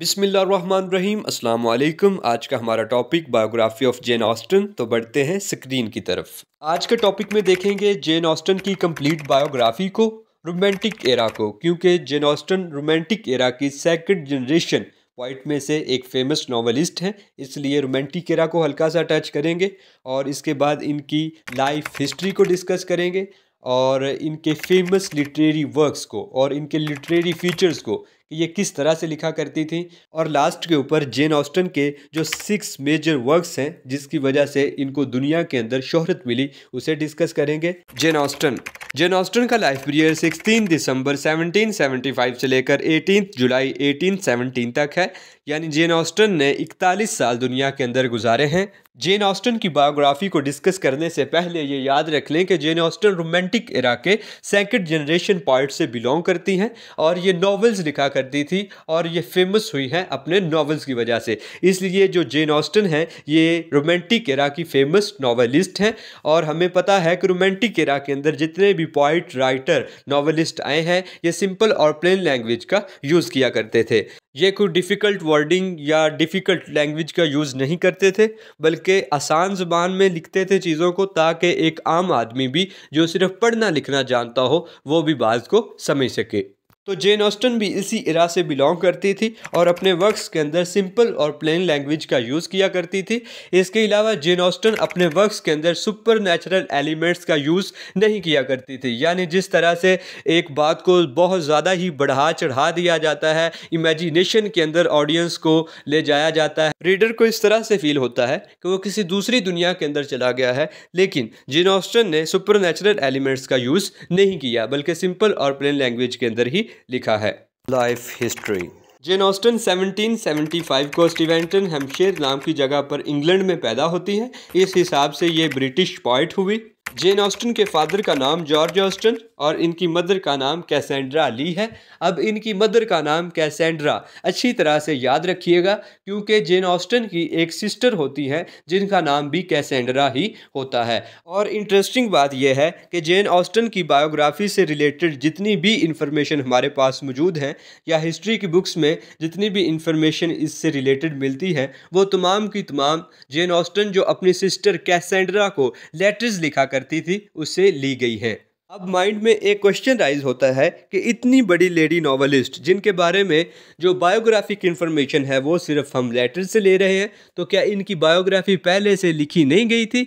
बिसमीम् अल्लाम आज का हमारा topic biography of Jane Austen तो बढ़ते हैं स्क्रीन की तरफ आज के टॉपिक में देखेंगे जेन ऑस्टन की कंप्लीट बायोग्राफी को रोमांटिक एरा को क्योंकि जेन ऑस्टन रोमांटिक एरा की सेकंड जनरेशन वाइट में से एक फेमस नावलिस्ट हैं इसलिए रोमांटिक एरा को हल्का सा टच करेंगे और इसके बाद इनकी लाइफ हिस्ट्री को डिस्कस करेंगे और इनके फेमस लिटरेरी वर्क्स को और इनके लिटरेरी फीचर्स को कि ये किस तरह से लिखा करती थी और लास्ट के ऊपर जेन ऑस्टन के जो सिक्स मेजर वर्क्स हैं जिसकी वजह से इनको दुनिया के अंदर शोहरत मिली उसे डिस्कस करेंगे जेन ऑस्टन जेन ऑस्टन का लाइफ पीरियड 16 दिसंबर 1775 से लेकर 18 जुलाई 1817 तक है यानी जेन ऑस्टन ने 41 साल दुनिया के अंदर गुजारे हैं जेन ऑस्टन की बायोग्राफी को डिस्कस करने से पहले ये याद रख लें कि जेन ऑस्टन रोमांटिक इरा के सेकेंड जनरेशन पॉइंट से बिलोंग करती हैं और ये नॉवेल्स लिखा करती थी और ये फेमस हुई हैं अपने नॉवेल्स की वजह से इसलिए जो जेन ऑस्टन हैं ये रोमांटिक इरा की फेमस नावलिस्ट हैं और हमें पता है कि रोमांटिक इरा के अंदर जितने भी पॉइट राइटर नॉवलिस्ट आए हैं ये सिंपल और प्लेन लैंग्वेज का यूज़ किया करते थे ये कोई डिफ़िकल्ट वर्डिंग या डिफ़िकल्ट लैंग्वेज का यूज़ नहीं करते थे बल्कि आसान ज़बान में लिखते थे चीज़ों को ताकि एक आम आदमी भी जो सिर्फ पढ़ना लिखना जानता हो वो भी बात को समझ सके तो जेन ऑस्टन भी इसी इरा से बिलोंग करती थी और अपने वर्क्स के अंदर सिंपल और प्लेन लैंग्वेज का यूज़ किया करती थी इसके अलावा जेन ऑस्टन अपने वर्क्स के अंदर सुपर नेचुरल एलिमेंट्स का यूज़ नहीं किया करती थी यानी जिस तरह से एक बात को बहुत ज़्यादा ही बढ़ा चढ़ा दिया जाता है इमेजिनेशन के अंदर ऑडियंस को ले जाया जाता है रीडर को इस तरह से फील होता है कि वो किसी दूसरी दुनिया के अंदर चला गया है लेकिन जेन ऑस्टन ने सुपर एलिमेंट्स का यूज़ नहीं किया बल्कि सिंपल और प्लेन लैंग्वेज के अंदर ही लिखा है लाइफ हिस्ट्री जेन ऑस्टन 1775 को स्टीवेंटन हेम्पशेयर नाम की जगह पर इंग्लैंड में पैदा होती है इस हिसाब से ये ब्रिटिश पॉइंट हुई जेन ऑस्टन के फादर का नाम जॉर्ज ऑस्टन और इनकी मदर का नाम कैसेंड्रा ली है अब इनकी मदर का नाम कैसेंड्रा अच्छी तरह से याद रखिएगा क्योंकि जेन ऑस्टन की एक सिस्टर होती है जिनका नाम भी कैसेंड्रा ही होता है और इंटरेस्टिंग बात यह है कि जेन ऑस्टन की बायोग्राफी से रिलेटेड जितनी भी इंफॉर्मेशन हमारे पास मौजूद है या हिस्ट्री की बुक्स में जितनी भी इंफॉर्मेशन इससे रिलेटेड मिलती है वो तमाम की तमाम जेन ऑस्टन जो अपनी सिस्टर कैसेंड्रा को लेटर्स लिखा करती थी उससे ली गई है अब माइंड में एक क्वेश्चन राइज होता है कि इतनी बड़ी लेडी नॉवलिस्ट जिनके बारे में जो बायोग्राफिक इन्फॉर्मेशन है वो सिर्फ हम लेटर से ले रहे हैं तो क्या इनकी बायोग्राफी पहले से लिखी नहीं गई थी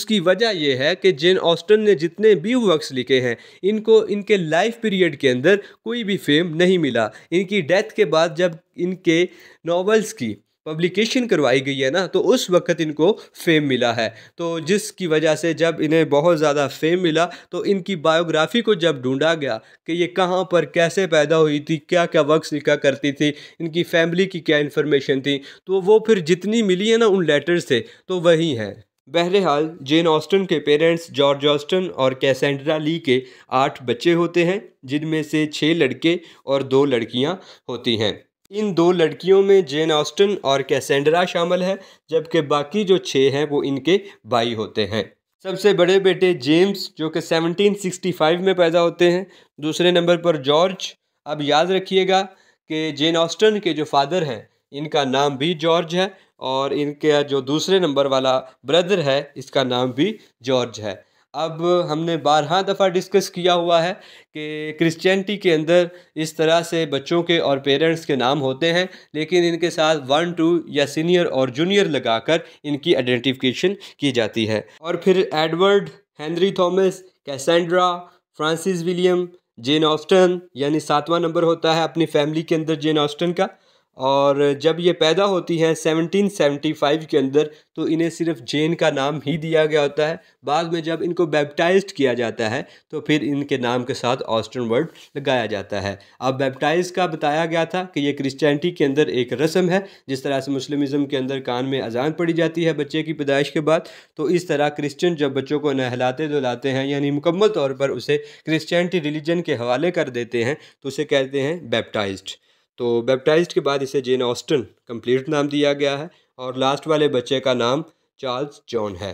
उसकी वजह यह है कि जेन ऑस्टन ने जितने भी वर्क्स लिखे हैं इनको इनके लाइफ पीरियड के अंदर कोई भी फेम नहीं मिला इनकी डेथ के बाद जब इनके नावल्स की पब्लिकेशन करवाई गई है ना तो उस वक्त इनको फेम मिला है तो जिसकी वजह से जब इन्हें बहुत ज़्यादा फेम मिला तो इनकी बायोग्राफी को जब ढूंढा गया कि ये कहाँ पर कैसे पैदा हुई थी क्या क्या वक्स लिखा करती थी इनकी फैमिली की क्या इन्फॉर्मेशन थी तो वो फिर जितनी मिली है ना उन लेटर्स से तो वही हैं बहरहाल जेन ऑस्टन के पेरेंट्स जॉर्ज ऑस्टन और कैसेंड्रा ली के आठ बच्चे होते हैं जिनमें से छः लड़के और दो लड़कियाँ होती हैं इन दो लड़कियों में जेन ऑस्टन और कैसेंड्रा शामिल है जबकि बाकी जो छः हैं वो इनके भाई होते हैं सबसे बड़े बेटे जेम्स जो कि 1765 में पैदा होते हैं दूसरे नंबर पर जॉर्ज अब याद रखिएगा कि जेन ऑस्टन के जो फादर हैं इनका नाम भी जॉर्ज है और इनके जो दूसरे नंबर वाला ब्रदर है इसका नाम भी जॉर्ज है अब हमने बारह दफ़ा डिस्कस किया हुआ है कि क्रिश्चियनिटी के अंदर इस तरह से बच्चों के और पेरेंट्स के नाम होते हैं लेकिन इनके साथ वन टू या सीनियर और जूनियर लगाकर इनकी आइडेंटिफिकेशन की जाती है और फिर Edward Henry Thomas Cassandra Francis William Jane Austen यानी सातवां नंबर होता है अपनी फैमिली के अंदर जेन ऑस्टन का और जब ये पैदा होती हैं 1775 के अंदर तो इन्हें सिर्फ जेन का नाम ही दिया गया होता है बाद में जब इनको बैप्टाइज किया जाता है तो फिर इनके नाम के साथ ऑस्टर्न वर्ड लगाया जाता है अब बैप्टाइज का बताया गया था कि ये क्रिश्चियनिटी के अंदर एक रस्म है जिस तरह से मुस्लिमिज़म के अंदर कान में अजान पड़ी जाती है बच्चे की पैदाइश के बाद तो इस तरह क्रिश्चन जब बच्चों को नहलाते धुलाते हैं यानी मुकम्मल तौर पर उसे क्रिश्चियनिटी रिलीजन के हवाले कर देते हैं तो उसे कहते हैं बैप्टाइज तो बैप्टाइज के बाद इसे जेन ऑस्टन कंप्लीट नाम दिया गया है और लास्ट वाले बच्चे का नाम चार्ल्स जॉन है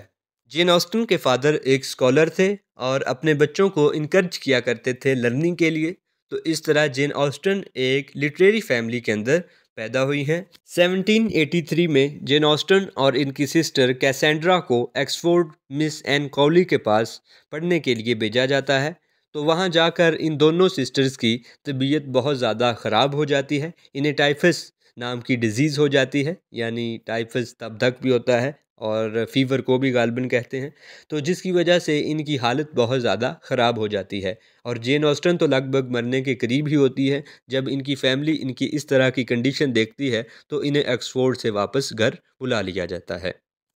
जेन ऑस्टन के फादर एक स्कॉलर थे और अपने बच्चों को इनक्रेज किया करते थे लर्निंग के लिए तो इस तरह जेन ऑस्टन एक लिटरेरी फैमिली के अंदर पैदा हुई हैं 1783 में जेन ऑस्टन और इनकी सिस्टर कैसेंड्रा को एक्सफोर्ड मिस एन कॉली के पास पढ़ने के लिए भेजा जाता है तो वहाँ जाकर इन दोनों सिस्टर्स की तबीयत बहुत ज़्यादा ख़राब हो जाती है इन्हें टाइफस नाम की डिज़ीज़ हो जाती है यानी टाइफस तक भी होता है और फीवर को भी गालबन कहते हैं तो जिसकी वजह से इनकी हालत बहुत ज़्यादा ख़राब हो जाती है और जेन ऑस्टन तो लगभग मरने के करीब ही होती है जब इनकी फैमिली इनकी इस तरह की कंडीशन देखती है तो इन्हें एक्सफ़ोर्ड से वापस घर बुला लिया जाता है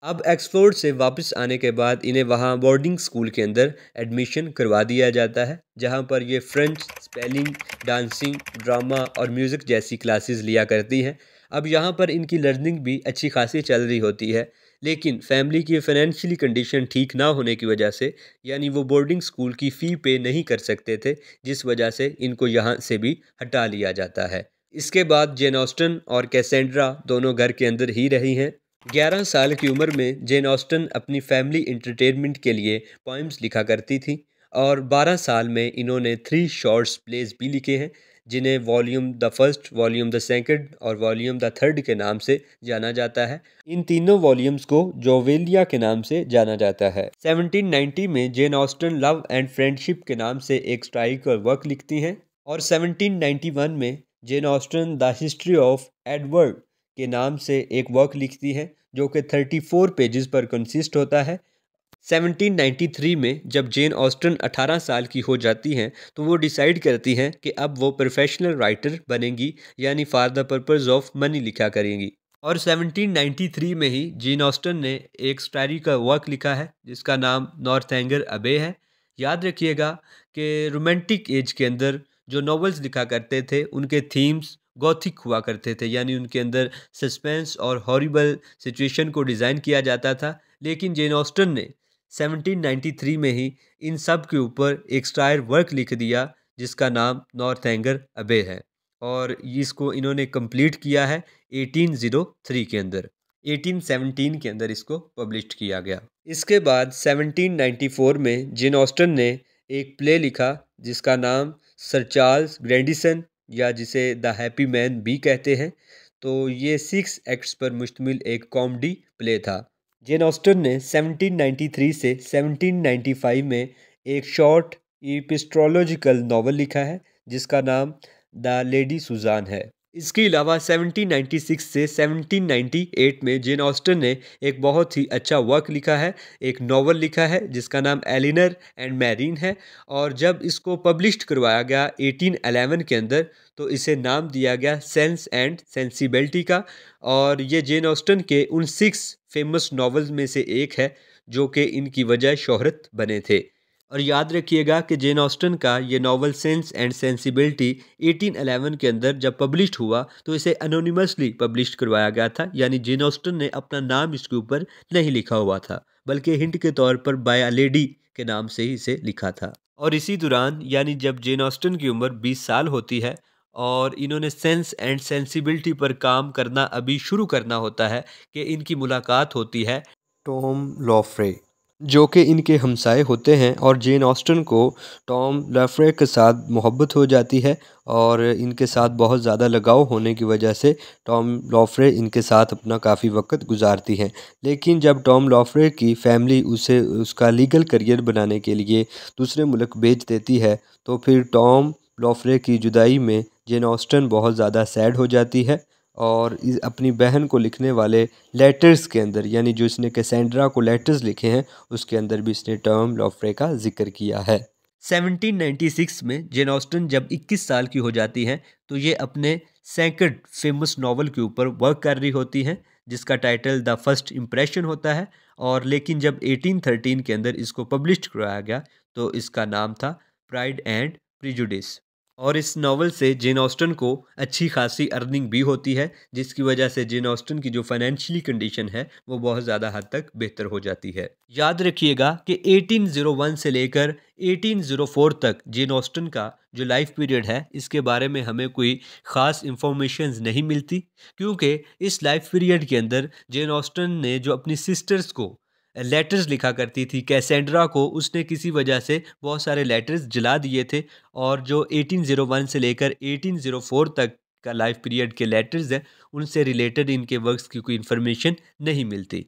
अब एक्सफोर्ड से वापस आने के बाद इन्हें वहाँ बोर्डिंग स्कूल के अंदर एडमिशन करवा दिया जाता है जहाँ पर ये फ्रेंच स्पेलिंग डांसिंग ड्रामा और म्यूज़िक जैसी क्लासेस लिया करती हैं अब यहाँ पर इनकी लर्निंग भी अच्छी खासी चल रही होती है लेकिन फैमिली की फाइनेंशियली कंडीशन ठीक ना होने की वजह से यानी वो बोर्डिंग स्कूल की फ़ी पे नहीं कर सकते थे जिस वजह से इनको यहाँ से भी हटा लिया जाता है इसके बाद जेनॉस्टन और कैसेंड्रा दोनों घर के अंदर ही रही हैं ग्यारह साल की उम्र में जेन ऑस्टन अपनी फैमिली इंटरटेनमेंट के लिए पोइम्स लिखा करती थी और बारह साल में इन्होंने थ्री शॉर्ट्स प्लेज भी लिखे हैं जिन्हें volume the first volume the second और वॉल्यूम द थर्ड के नाम से जाना जाता है इन तीनों वॉल्यूम्स को जोवेलिया के नाम से जाना जाता है 1790 में Jane Austen love and friendship के नाम से एक स्ट्राइक और वर्क लिखती हैं और 1791 में Jane Austen the history of Edward के नाम से एक वर्क लिखती है जो कि थर्टी फोर पेजेस पर कंसिस्ट होता है 1793 में जब जेन ऑस्टन 18 साल की हो जाती हैं तो वो डिसाइड करती हैं कि अब वो प्रोफेशनल राइटर बनेंगी यानी for the purpose of money लिखा करेंगी और 1793 में ही जेन ऑस्टन ने एक स्टारी का वर्क लिखा है जिसका नाम नॉर्थ एंगर अबे है याद रखिएगा कि रोमांटिक एज के अंदर जो नॉवेल्स लिखा करते थे उनके थीम्स गौथिक हुआ करते थे यानी उनके अंदर सस्पेंस और हॉरिबल सिचुएशन को डिज़ाइन किया जाता था लेकिन जेन ऑस्टन ने 1793 में ही इन सब के ऊपर एक स्टायर वर्क लिख दिया जिसका नाम नॉर्थ एंगर अबे है और इसको इन्होंने कंप्लीट किया है 1803 के अंदर 1817 के अंदर इसको पब्लिश किया गया इसके बाद 1794 में जेन ऑस्टन ने एक प्ले लिखा जिसका नाम सर चार्ल्स ग्रैंडिसन या जिसे द हैप्पी मैन भी कहते हैं तो ये सिक्स एक्ट्स पर मुश्तमिल एक कॉमेडी प्ले था जेन ऑस्टन ने 1793 से 1795 में एक शॉर्ट इपिस्ट्रोलॉजिकल नावल लिखा है जिसका नाम द लेडी सुजान है इसके अलावा 1796 से 1798 में जेन ऑस्टन ने एक बहुत ही अच्छा वर्क लिखा है एक नावल लिखा है जिसका नाम एलिनर एंड मैरिन है और जब इसको पब्लिश्ड करवाया गया 1811 के अंदर तो इसे नाम दिया गया सेंस एंड सेंसिबिलिटी का और ये जेन ऑस्टन के उन सिक्स फेमस नावल्स में से एक है जो कि इनकी वजह शोहरत बने थे और याद रखिएगा कि जेन ऑस्टन का ये नावल सेंस एंड सेंसिबिलिटी 1811 के अंदर जब पब्लिश हुआ तो इसे अनोनिमसली पब्लिश करवाया गया था यानी जेन ऑस्टन ने अपना नाम इसके ऊपर नहीं लिखा हुआ था बल्कि हिंट के तौर पर बाय अ लेडी के नाम से ही इसे लिखा था और इसी दौरान यानी जब जेन ऑस्टन की उम्र 20 साल होती है और इन्होंने सेंस एंड सेंसिबिलिटी पर काम करना अभी शुरू करना होता है कि इनकी मुलाकात होती है टॉम लॉफ्रे जो कि इनके हमसाए होते हैं और जेन ऑस्टन को टॉम लफ़्रे के साथ मोहब्बत हो जाती है और इनके साथ बहुत ज़्यादा लगाव होने की वजह से टॉम लॉफ्रे इनके साथ अपना काफ़ी वक्त गुजारती हैं लेकिन जब टॉम लॉफ्रे की फ़ैमिली उसे उसका लीगल करियर बनाने के लिए दूसरे मुल्क भेज देती है तो फिर टॉम लॉफ्रे की जुदाई में जेन ऑस्टन बहुत ज़्यादा सैड हो जाती है और अपनी बहन को लिखने वाले लेटर्स के अंदर यानी जो इसने कैसेंड्रा को लेटर्स लिखे हैं उसके अंदर भी इसने टर्म लॉफ्रे का जिक्र किया है 1796 में जेन ऑस्टन जब 21 साल की हो जाती हैं तो ये अपने सैकड़ फेमस नावल के ऊपर वर्क कर रही होती हैं जिसका टाइटल द फर्स्ट इम्प्रेशन होता है और लेकिन जब 1813 के अंदर इसको पब्लिश कराया गया तो इसका नाम था प्राइड एंड प्रिजुडिस और इस नावल से जेन ऑस्टन को अच्छी खासी अर्निंग भी होती है जिसकी वजह से जेन ऑस्टन की जो फाइनेंशियली कंडीशन है वो बहुत ज़्यादा हद तक बेहतर हो जाती है याद रखिएगा कि 1801 से लेकर 1804 तक जेन ऑस्टन का जो लाइफ पीरियड है इसके बारे में हमें कोई ख़ास इंफॉर्मेशन नहीं मिलती क्योंकि इस लाइफ पीरियड के अंदर जेन ऑस्टन ने जो अपनी सिस्टर्स को लेटर्स लिखा करती थी कैसेंड्रा को उसने किसी वजह से बहुत सारे लेटर्स जला दिए थे और जो 1801 से लेकर 1804 तक का लाइफ पीरियड के लेटर्स हैं उनसे रिलेटेड इनके वर्क्स की कोई इन्फॉर्मेशन नहीं मिलती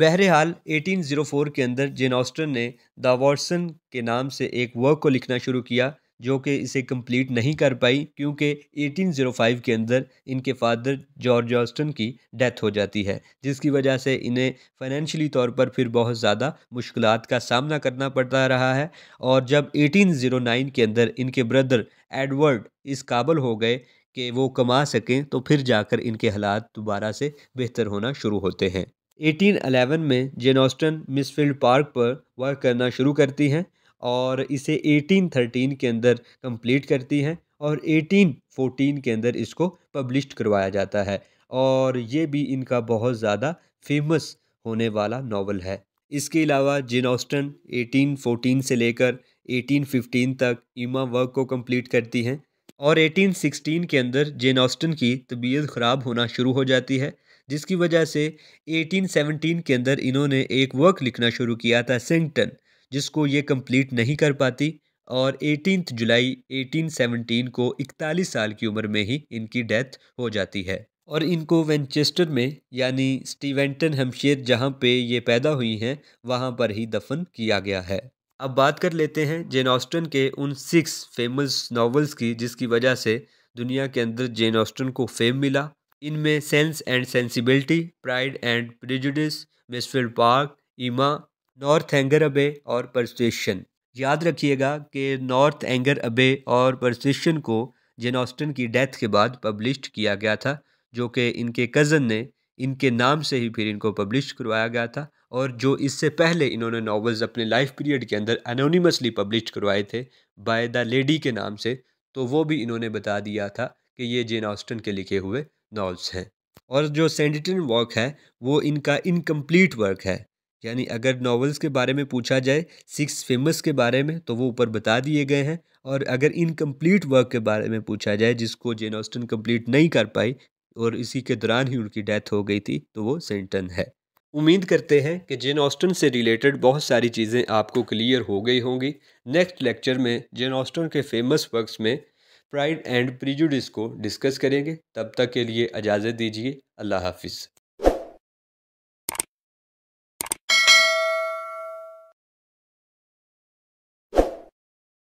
बहरहाल 1804 के अंदर जेन ऑस्टन ने द वॉटसन के नाम से एक वर्क को लिखना शुरू किया जो कि इसे कंप्लीट नहीं कर पाई क्योंकि 1805 के अंदर इनके फादर जॉर्ज ऑस्टन की डेथ हो जाती है जिसकी वजह से इन्हें फाइनेंशियली तौर पर फिर बहुत ज़्यादा मुश्किल का सामना करना पड़ता रहा है और जब 1809 के अंदर इनके ब्रदर एडवर्ड इस काबल हो गए कि वो कमा सकें तो फिर जाकर इनके हालात दोबारा से बेहतर होना शुरू होते हैं 1811 में जेन ऑस्टन मिसफील्ड पार्क पर वर्क करना शुरू करती हैं और इसे 1813 के अंदर कंप्लीट करती हैं और 1814 के अंदर इसको पब्लिश करवाया जाता है और ये भी इनका बहुत ज़्यादा फेमस होने वाला नावल है इसके अलावा जिन ऑस्टन एटीन से लेकर 1815 तक ईमा वर्क को कंप्लीट करती हैं और 1816 के अंदर जेन ऑस्टन की तबीयत ख़राब होना शुरू हो जाती है जिसकी वजह से 1817 के अंदर इन्होंने एक वर्क लिखना शुरू किया था सिंगटन जिसको ये कंप्लीट नहीं कर पाती और 18 जुलाई 1817 को 41 साल की उम्र में ही इनकी डेथ हो जाती है और इनको वेंचेस्टर में यानी स्टीवेंटन हमशेर जहाँ पे ये पैदा हुई हैं वहाँ पर ही दफन किया गया है अब बात कर लेते हैं जेन ऑस्टन के उन सिक्स फेमस नावल्स की जिसकी वजह से दुनिया के अंदर जेन ऑस्टन को फेम मिला इनमें Sense and Sensibility Pride and Prejudice Mansfield Park Emma Northanger Abbey और परसिस्टेशन याद रखिएगा कि नॉर्थ एंगर अबे और परसिस्टेशन को जेन ऑस्टन की डेथ के बाद पब्लिश किया गया था जो कि इनके कज़न ने इनके नाम से ही फिर इनको पब्लिश करवाया गया था और जो इससे पहले इन्होंने नावल्स अपने लाइफ पीरियड के अंदर अनोनीमसली पब्लिश करवाए थे बाय द लेडी के नाम से तो वो भी इन्होंने बता दिया था कि ये जेन ऑस्टन के लिखे हुए नावल्स हैं और जो सेंडिटन वर्क है वो इनका इनकम्प्लीट वर्क है यानी अगर नॉवेल्स के बारे में पूछा जाए सिक्स फेमस के बारे में तो वो ऊपर बता दिए गए हैं और अगर इनकम्प्लीट वर्क के बारे में पूछा जाए जिसको जेन ऑस्टन कम्प्लीट नहीं कर पाई और इसी के दौरान ही उनकी डेथ हो गई थी तो वो सेंटन है उम्मीद करते हैं कि जेन ऑस्टन से रिलेटेड बहुत सारी चीज़ें आपको क्लियर हो गई होंगी नेक्स्ट लेक्चर में जेन ऑस्टन के फेमस वर्क्स में प्राइड एंड प्रिजुडिस को डिस्कस करेंगे तब तक के लिए इजाज़त दीजिए अल्लाह हाफिज़